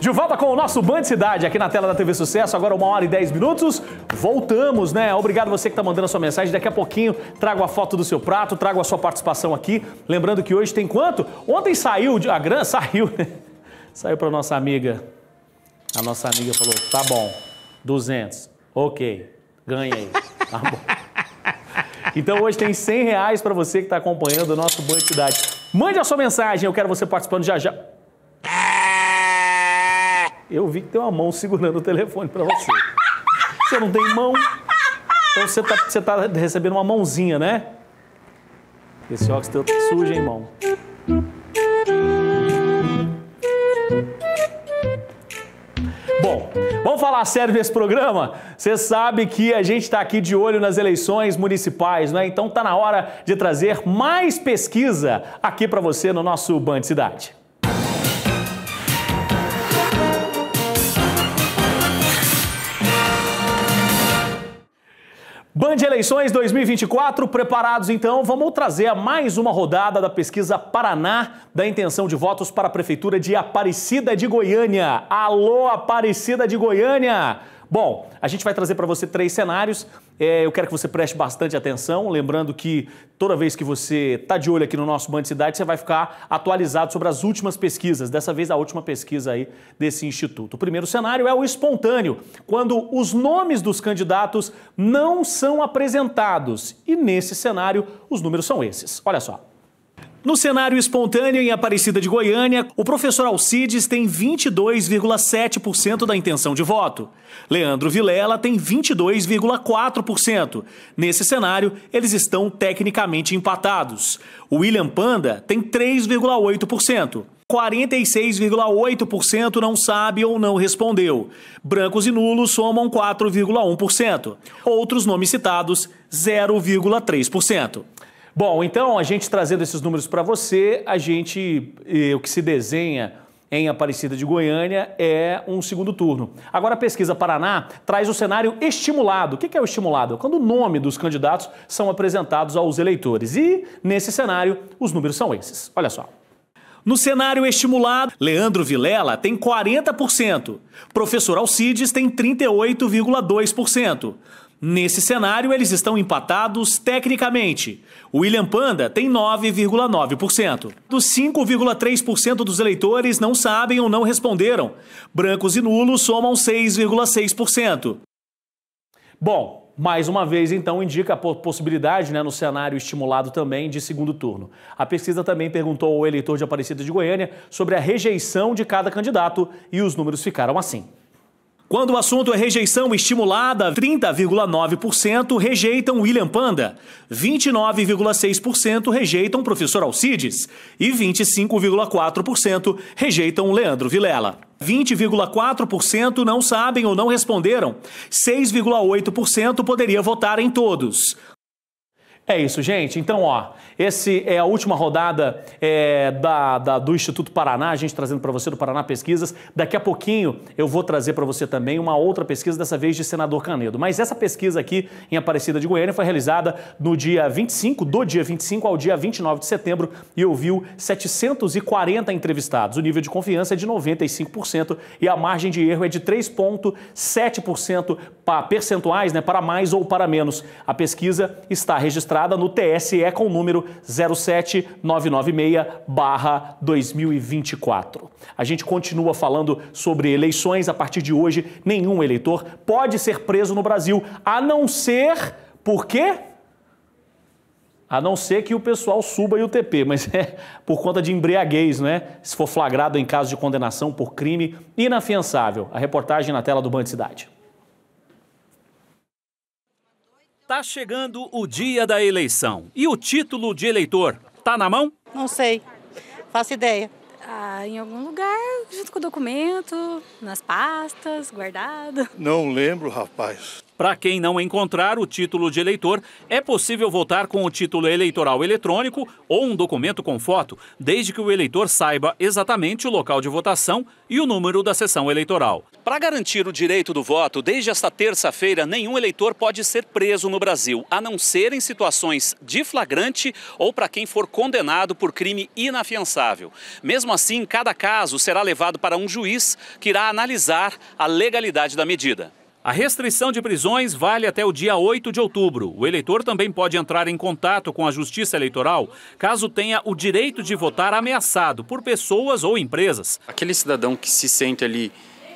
De volta com o nosso Band Cidade aqui na tela da TV Sucesso, agora uma hora e dez minutos. Voltamos, né? Obrigado você que está mandando a sua mensagem. Daqui a pouquinho trago a foto do seu prato, trago a sua participação aqui. Lembrando que hoje tem quanto? Ontem saiu a grana, saiu, saiu para nossa amiga. A nossa amiga falou: tá bom, 200, ok, ganhei. Tá bom. Então hoje tem 100 reais para você que está acompanhando o nosso Band Cidade. Mande a sua mensagem, eu quero você participando já já. Eu vi que tem uma mão segurando o telefone para você. Você não tem mão, então você tá, você tá recebendo uma mãozinha, né? Esse óculos teu tá suja, hein, mão? Bom, vamos falar sério desse programa? Você sabe que a gente está aqui de olho nas eleições municipais, né? Então tá na hora de trazer mais pesquisa aqui para você no nosso Band Cidade. Band Eleições 2024, preparados então, vamos trazer a mais uma rodada da pesquisa Paraná da intenção de votos para a Prefeitura de Aparecida de Goiânia. Alô, Aparecida de Goiânia! Bom, a gente vai trazer para você três cenários é, eu quero que você preste bastante atenção, lembrando que toda vez que você está de olho aqui no nosso Band Cidade, você vai ficar atualizado sobre as últimas pesquisas, dessa vez a última pesquisa aí desse instituto. O primeiro cenário é o espontâneo, quando os nomes dos candidatos não são apresentados. E nesse cenário, os números são esses. Olha só. No cenário espontâneo em Aparecida de Goiânia, o professor Alcides tem 22,7% da intenção de voto. Leandro Vilela tem 22,4%. Nesse cenário, eles estão tecnicamente empatados. William Panda tem 3,8%. 46,8% não sabe ou não respondeu. Brancos e nulos somam 4,1%. Outros nomes citados, 0,3%. Bom, então a gente trazendo esses números para você, a gente eh, o que se desenha em Aparecida de Goiânia é um segundo turno. Agora a pesquisa Paraná traz o cenário estimulado. O que é o estimulado? Quando o nome dos candidatos são apresentados aos eleitores. E nesse cenário os números são esses. Olha só. No cenário estimulado, Leandro Vilela tem 40%, professor Alcides tem 38,2%, Nesse cenário, eles estão empatados tecnicamente. William Panda tem 9,9%. Dos 5,3% dos eleitores não sabem ou não responderam. Brancos e nulos somam 6,6%. Bom, mais uma vez, então, indica a possibilidade, né, no cenário estimulado também, de segundo turno. A pesquisa também perguntou ao eleitor de Aparecida de Goiânia sobre a rejeição de cada candidato e os números ficaram assim. Quando o assunto é rejeição estimulada, 30,9% rejeitam William Panda, 29,6% rejeitam professor Alcides e 25,4% rejeitam Leandro Vilela. 20,4% não sabem ou não responderam. 6,8% poderia votar em todos. É isso, gente. Então, ó, esse é a última rodada é, da, da, do Instituto Paraná, a gente trazendo para você do Paraná Pesquisas. Daqui a pouquinho eu vou trazer para você também uma outra pesquisa, dessa vez de senador Canedo. Mas essa pesquisa aqui em Aparecida de Goiânia foi realizada no dia 25, do dia 25 ao dia 29 de setembro e ouviu 740 entrevistados. O nível de confiança é de 95% e a margem de erro é de 3,7% percentuais, né, para mais ou para menos. A pesquisa está registrada registrada no TSE com o número 07996-2024. A gente continua falando sobre eleições. A partir de hoje, nenhum eleitor pode ser preso no Brasil, a não ser por quê? A não ser que o pessoal suba e o TP, mas é por conta de embriaguez, né? Se for flagrado em caso de condenação por crime inafiançável. A reportagem na tela do Banco Cidade. Tá chegando o dia da eleição. E o título de eleitor tá na mão? Não sei. Faço ideia. Ah, em algum lugar, junto com o documento, nas pastas, guardado. Não lembro, rapaz. Para quem não encontrar o título de eleitor, é possível votar com o título eleitoral eletrônico ou um documento com foto, desde que o eleitor saiba exatamente o local de votação e o número da sessão eleitoral. Para garantir o direito do voto, desde esta terça-feira, nenhum eleitor pode ser preso no Brasil, a não ser em situações de flagrante ou para quem for condenado por crime inafiançável. Mesmo assim, cada caso será levado para um juiz que irá analisar a legalidade da medida. A restrição de prisões vale até o dia 8 de outubro. O eleitor também pode entrar em contato com a Justiça Eleitoral caso tenha o direito de votar ameaçado por pessoas ou empresas. Aquele cidadão que se sente ali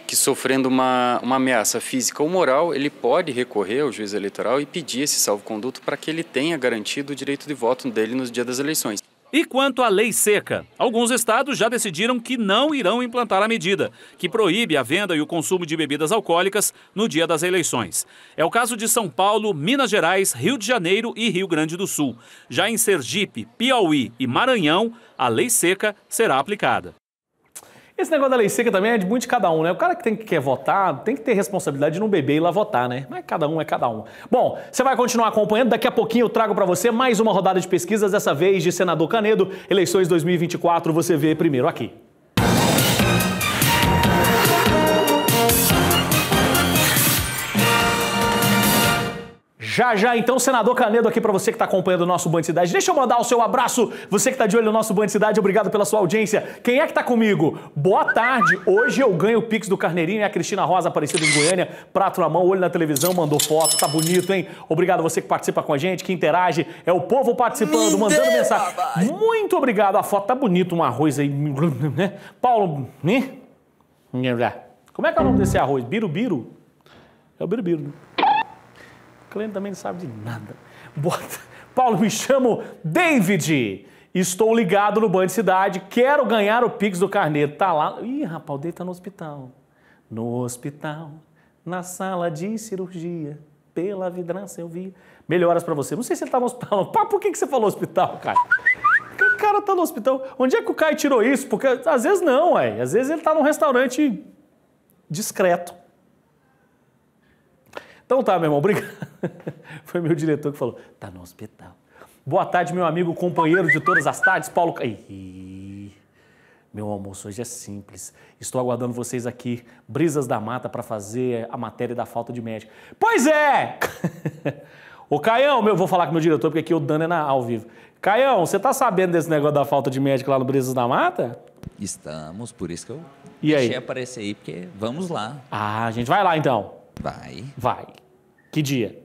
que sofrendo uma, uma ameaça física ou moral, ele pode recorrer ao juiz eleitoral e pedir esse salvo-conduto para que ele tenha garantido o direito de voto dele nos dias das eleições. E quanto à lei seca, alguns estados já decidiram que não irão implantar a medida, que proíbe a venda e o consumo de bebidas alcoólicas no dia das eleições. É o caso de São Paulo, Minas Gerais, Rio de Janeiro e Rio Grande do Sul. Já em Sergipe, Piauí e Maranhão, a lei seca será aplicada. Esse negócio da lei seca também é de muito de cada um, né? O cara que, tem, que quer votar tem que ter responsabilidade de não beber e ir lá votar, né? Mas cada um é cada um. Bom, você vai continuar acompanhando. Daqui a pouquinho eu trago para você mais uma rodada de pesquisas, dessa vez de senador Canedo. Eleições 2024 você vê primeiro aqui. Já já, então, senador Canedo aqui para você que está acompanhando o nosso Band Cidade. Deixa eu mandar o seu abraço. Você que está de olho no nosso Band Cidade, obrigado pela sua audiência. Quem é que está comigo? Boa tarde. Hoje eu ganho o Pix do Carneirinho e a Cristina Rosa, Aparecida em Goiânia. Prato na mão, olho na televisão, mandou foto. Tá bonito, hein? Obrigado você que participa com a gente, que interage. É o povo participando, Me mandando dê, mensagem. Muito obrigado. A foto tá bonita, um arroz aí, né? Paulo, né? Como é que é o nome desse arroz? Birubiru? É o birubiru, né? Clênio também não sabe de nada. Bota. Paulo, me chamo David. Estou ligado no de Cidade, quero ganhar o Pix do Carneiro. Tá lá. Ih, rapaz, o David tá no hospital. No hospital, na sala de cirurgia, pela vidraça eu vi. Melhoras para você. Não sei se ele tá no hospital. Pá, por que, que você falou hospital, cara? O cara tá no hospital. Onde é que o Caio tirou isso? Porque às vezes não, ué. Às vezes ele tá num restaurante discreto. Então tá, meu irmão. Obrigado. Foi meu diretor que falou: tá no hospital. Boa tarde, meu amigo, companheiro de todas as tardes, Paulo. Ih, meu almoço hoje é simples. Estou aguardando vocês aqui, Brisas da Mata, para fazer a matéria da falta de médico. Pois é! Ô Caião, meu, vou falar com meu diretor, porque aqui o dano é na, ao vivo. Caião, você tá sabendo desse negócio da falta de médico lá no Brisas da Mata? Estamos, por isso que eu e deixei aparecer aí, porque vamos lá. Ah, a gente vai lá então. Vai. Vai. Que dia?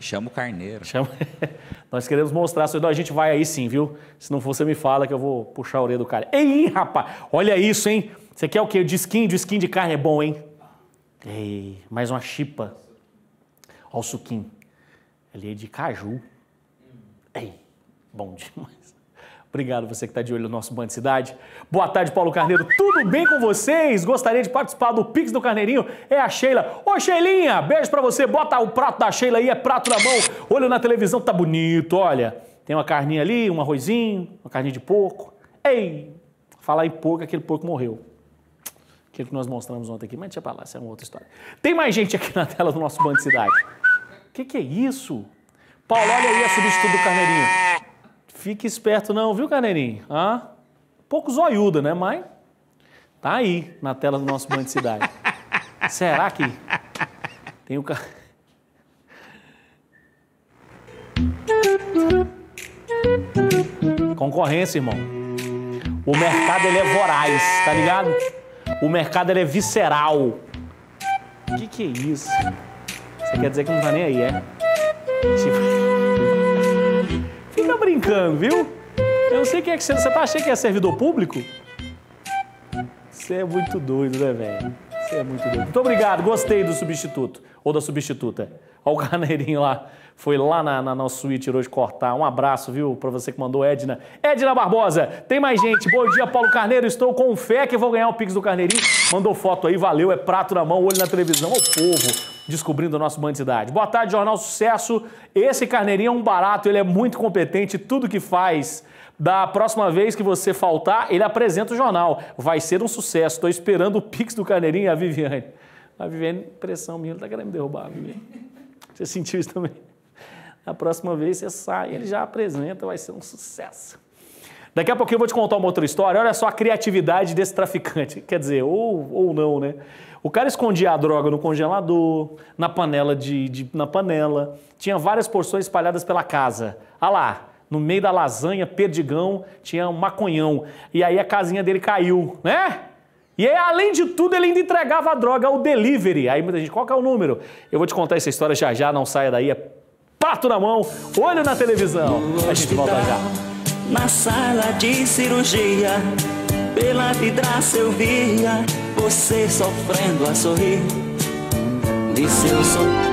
Chama o carneiro. Chama... Nós queremos mostrar, senão a gente vai aí sim, viu? Se não for, você me fala que eu vou puxar a orelha do cara. Ei, rapaz, olha isso, hein? Você quer o quê? De skin? De skin de carne é bom, hein? Ei, mais uma chipa. Olha o suquinho. Ele é de caju. Ei, bom demais. Obrigado você que está de olho no nosso Band Cidade. Boa tarde, Paulo Carneiro. Tudo bem com vocês? Gostaria de participar do Pix do Carneirinho? É a Sheila. Ô, Sheilinha, beijo para você. Bota o prato da Sheila aí, é prato na mão. Olho na televisão, tá bonito, olha. Tem uma carninha ali, um arrozinho, uma carninha de porco. Ei, falar em porco, aquele porco morreu aquilo que nós mostramos ontem aqui, mas deixa pra lá, isso é uma outra história. Tem mais gente aqui na tela do nosso Bando Cidade. O que, que, é isso? Paulo, olha aí a substituto do Carneirinho. Fique esperto não, viu, Carneirinho? Ah, pouco zoiuda, né, mãe? Tá aí na tela do nosso Banho de Cidade. Será que tem o Concorrência, irmão. O mercado ele é voraz, tá ligado? O mercado ele é visceral. O que, que é isso? Você quer dizer que não tá nem aí, é? Tipo fica tá brincando, viu? Eu não sei quem é que você. Você tá achando que é servidor público? Você é muito doido, né, velho? Você é muito doido. Muito obrigado, gostei do substituto ou da substituta. Olha o carneirinho lá. Foi lá na, na nosso tirou hoje cortar. Um abraço, viu, para você que mandou, Edna. Edna Barbosa, tem mais gente. Bom dia, Paulo Carneiro. Estou com fé que vou ganhar o Pix do Carneirinho. Mandou foto aí, valeu. É prato na mão, olho na televisão. o povo, descobrindo o nosso Bandidade. Boa tarde, Jornal Sucesso. Esse Carneirinho é um barato, ele é muito competente, tudo que faz. Da próxima vez que você faltar, ele apresenta o jornal. Vai ser um sucesso. Estou esperando o Pix do Carneirinho e a Viviane. A Viviane, pressão minha, ele tá querendo me derrubar, Viviane. Você sentiu isso também? Na próxima vez você sai, ele já apresenta, vai ser um sucesso. Daqui a pouquinho eu vou te contar uma outra história. Olha só a criatividade desse traficante. Quer dizer, ou, ou não, né? O cara escondia a droga no congelador, na panela de, de na panela. Tinha várias porções espalhadas pela casa. Ah lá, no meio da lasanha, perdigão, tinha um maconhão. E aí a casinha dele caiu, né? E aí, além de tudo, ele ainda entregava a droga ao delivery. Aí muita gente, qual que é o número? Eu vou te contar essa história já já, não saia daí. É pato na mão, olho na televisão. a gente volta já. Na sala de cirurgia, pela vidraça eu via você sofrendo a sorrir. Disse seu sou.